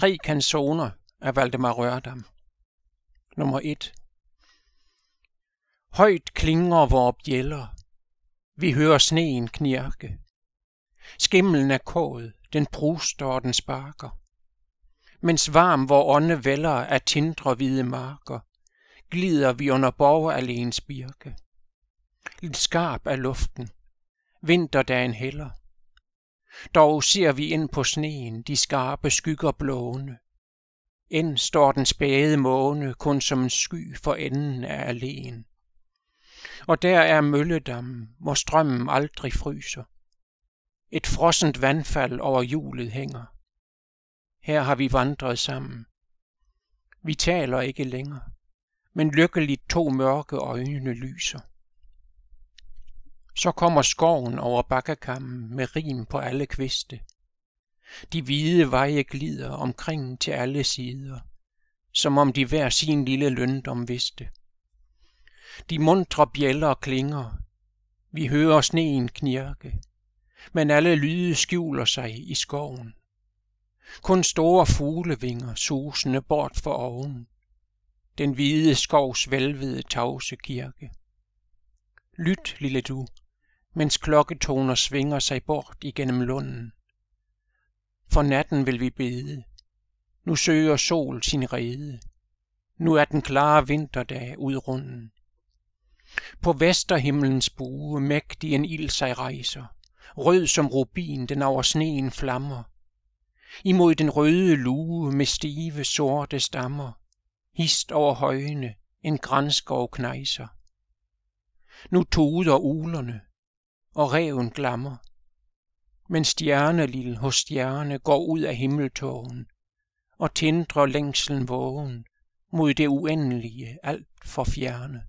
tre kanzoner af Valdemar Rørdam. Nummer 1. Højt klinger vores bjæller. Vi hører sneen knirke. Skimmelen er kået, den bruster og den sparker. Mens varm vor ånde vælger af tindre hvide marker, glider vi under borgeralens birke. Lidt skarp er luften. Vinterdagen heller. Dog ser vi ind på sneen de skarpe skygger blåne. End står den spæde måne kun som en sky for enden af alene. Og der er mølledammen, hvor strømmen aldrig fryser. Et frossent vandfald over hjulet hænger. Her har vi vandret sammen. Vi taler ikke længere, men lykkeligt to mørke øjne lyser. Så kommer skoven over bakkekammen med rim på alle kviste. De hvide veje glider omkring til alle sider, som om de hver sin lille løndom vidste. De mundre bjæller klinger, vi hører sneen knirke, men alle lyde skjuler sig i skoven. Kun store fuglevinger susende bort for oven. Den hvide skovs velvede tavse kirke. Lyt, lille du, mens klokketoner svinger sig bort igennem lunden. For natten vil vi bede. Nu søger sol sin rede. Nu er den klare vinterdag udrunden. På vesterhimmelens bue mægtig en ild sig rejser. Rød som rubin den over sneen flammer. Imod den røde lue med stive sorte stammer. Hist over højene en grænskov knejser. Nu tuder ulerne, og reven glammer, men stjernelild hos stjerne går ud af himmeltågen og tindrer længslen vågen mod det uendelige alt for fjerne.